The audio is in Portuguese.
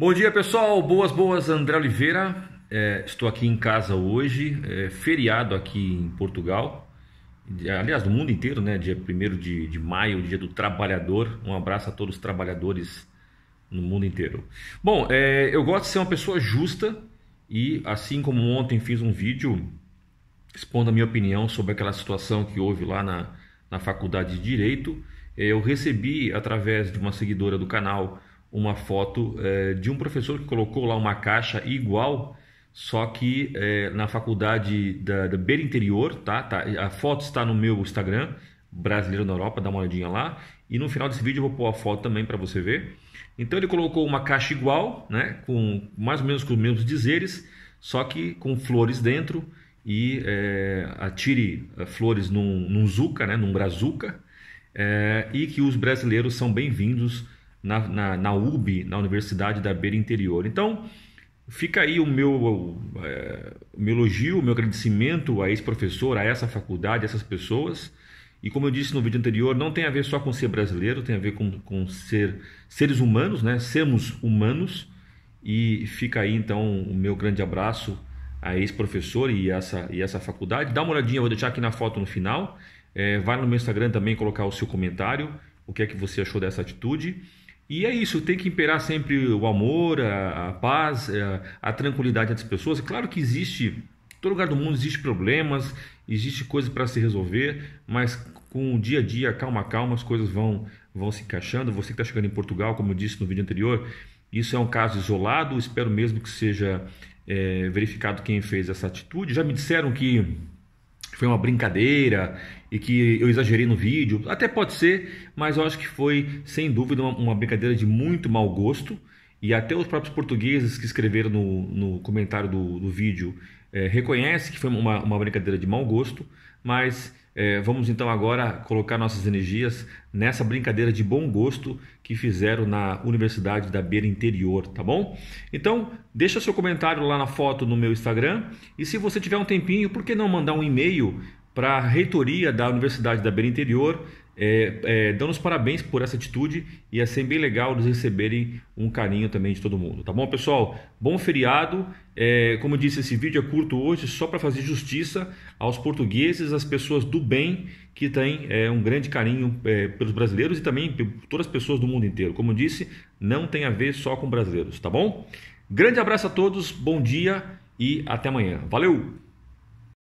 Bom dia pessoal, boas, boas, André Oliveira. É, estou aqui em casa hoje, é, feriado aqui em Portugal, aliás, no mundo inteiro, né? Dia 1 de, de maio, dia do trabalhador. Um abraço a todos os trabalhadores no mundo inteiro. Bom, é, eu gosto de ser uma pessoa justa e, assim como ontem fiz um vídeo expondo a minha opinião sobre aquela situação que houve lá na, na faculdade de Direito, é, eu recebi através de uma seguidora do canal uma foto é, de um professor que colocou lá uma caixa igual, só que é, na faculdade da, da Beira Interior, tá? tá? A foto está no meu Instagram, Brasileiro na Europa, dá uma olhadinha lá. E no final desse vídeo eu vou pôr a foto também para você ver. Então ele colocou uma caixa igual, né? Com mais ou menos com os mesmos dizeres, só que com flores dentro e é, atire é, flores num, num zuca, né? Num brazuca. É, e que os brasileiros são bem-vindos na, na, na UB, na Universidade da Beira Interior. Então, fica aí o meu, é, o, é, meu elogio, o meu agradecimento a esse professor, a essa faculdade, a essas pessoas. E como eu disse no vídeo anterior, não tem a ver só com ser brasileiro, tem a ver com, com ser seres humanos, né? sermos humanos. E fica aí então o meu grande abraço a esse professor e essa, e essa faculdade. Dá uma olhadinha, eu vou deixar aqui na foto no final. É, vai no meu Instagram também colocar o seu comentário, o que é que você achou dessa atitude. E é isso, tem que imperar sempre o amor, a, a paz, a, é, a, tranquilidade das pessoas. É claro que existe, todo lugar do mundo existe problemas, existe coisas para se resolver, mas com o dia a dia, calma, calma, as coisas vão, vão se encaixando. Você que está chegando em Portugal, como eu disse no vídeo anterior, isso é um caso isolado, espero mesmo que seja é, verificado quem fez essa atitude. Já me disseram que foi uma brincadeira e que eu exagerei no vídeo. Até pode ser, mas eu acho que foi, sem dúvida, uma, uma brincadeira de muito mau gosto e até os próprios portugueses que escreveram no, no comentário do, do vídeo é, reconhecem que foi uma, uma brincadeira de mau gosto, mas é, vamos então agora colocar nossas energias nessa brincadeira de bom gosto que fizeram na Universidade da Beira Interior, tá bom? Então, deixa seu comentário lá na foto no meu Instagram e se você tiver um tempinho, por que não mandar um e-mail para a reitoria da Universidade da Beira Interior é, é, dando os parabéns por essa atitude. Ia é ser bem legal eles receberem um carinho também de todo mundo. Tá bom, pessoal? Bom feriado. É, como eu disse, esse vídeo é curto hoje, só para fazer justiça aos portugueses, às pessoas do bem que têm é, um grande carinho é, pelos brasileiros e também por todas as pessoas do mundo inteiro. Como eu disse, não tem a ver só com brasileiros, tá bom? Grande abraço a todos, bom dia e até amanhã. Valeu!